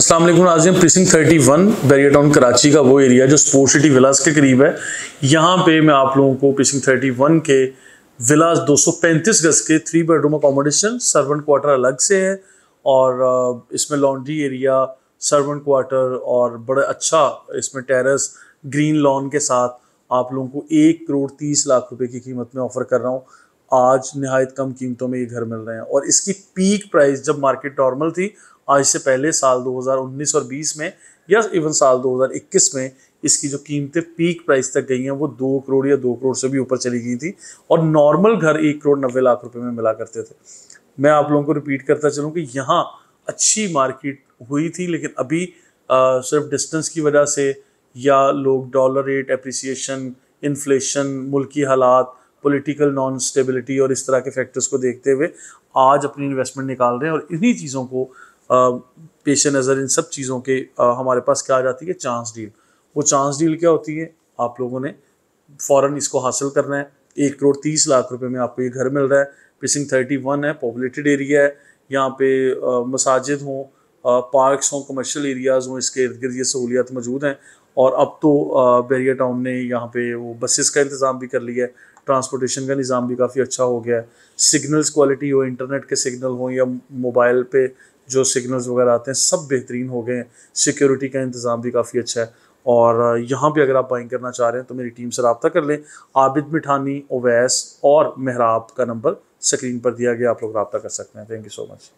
असलम नाजिम प्रिसिंग 31 बैरिया टाउन कराची का वो एरिया जो स्पोर्ट सिटी विलास के करीब है यहाँ पे मैं आप लोगों को प्रिसिंग 31 के विलास 235 गज के three bedroom accommodation servant quarter अलग से है और इसमें लॉन्ड्री एरिया सर्वेंट क्वार्टर और बड़ा अच्छा इसमें टेरेस ग्रीन लॉन के साथ आप लोगों को एक करोड़ तीस लाख रुपए की कीमत में ऑफर कर रहा हूँ आज नहायत कम कीमतों में ये घर मिल रहे हैं और इसकी पीक प्राइस जब मार्केट नॉर्मल थी आज से पहले साल 2019 और 20 में या इवन साल 2021 में इसकी जो कीमतें पीक प्राइस तक गई हैं वो दो करोड़ या दो करोड़ से भी ऊपर चली गई थी और नॉर्मल घर एक करोड़ नब्बे लाख रुपए में मिला करते थे मैं आप लोगों को रिपीट करता चलूँ कि यहाँ अच्छी मार्केट हुई थी लेकिन अभी आ, सिर्फ डिस्टेंस की वजह से या लोग डॉलर रेट अप्रिसिएशन इन्फ्लेशन मुल्की हालात पॉलिटिकल नॉन स्टेबिलिटी और इस तरह के फैक्टर्स को देखते हुए आज अपनी इन्वेस्टमेंट निकाल रहे हैं और इन्हीं चीज़ों को पेश नज़र इन सब चीज़ों के आ, हमारे पास क्या आ जाती है चांस डील वो चांस डील क्या होती है आप लोगों ने फ़ौर इसको हासिल करना है एक करोड़ तीस लाख रुपये में आपको ये घर मिल रहा है पिसिंग थर्टी वन है पॉपुलेटेड एरिया है यहाँ पे मसाजिद हों पार्क्स हों कमर्शियल एरियाज़ हों इसके इर्द गिर्द ये सहूलियात मौजूद हैं और अब तो बैरिया टाउन ने यहाँ पे वो बसेस का इंतज़ाम भी कर लिया है ट्रांसपोर्टेशन का निज़ाम भी काफ़ी अच्छा हो गया है सिग्नल्स क्वालिटी हो इंटरनेट के सिग्नल हो या मोबाइल पे जो सिग्नल्स वगैरह आते हैं सब बेहतरीन हो गए हैं सिक्योरिटी का इंतज़ाम भी काफ़ी अच्छा है और यहाँ भी अगर आप बाइंग करना चाह रहे हैं तो मेरी टीम से रबता कर लें आबिद मिठानी ओवैस और मेहराब का नंबर स्क्रीन पर दिया गया आप लोग रबता कर सकते हैं थैंक यू सो मच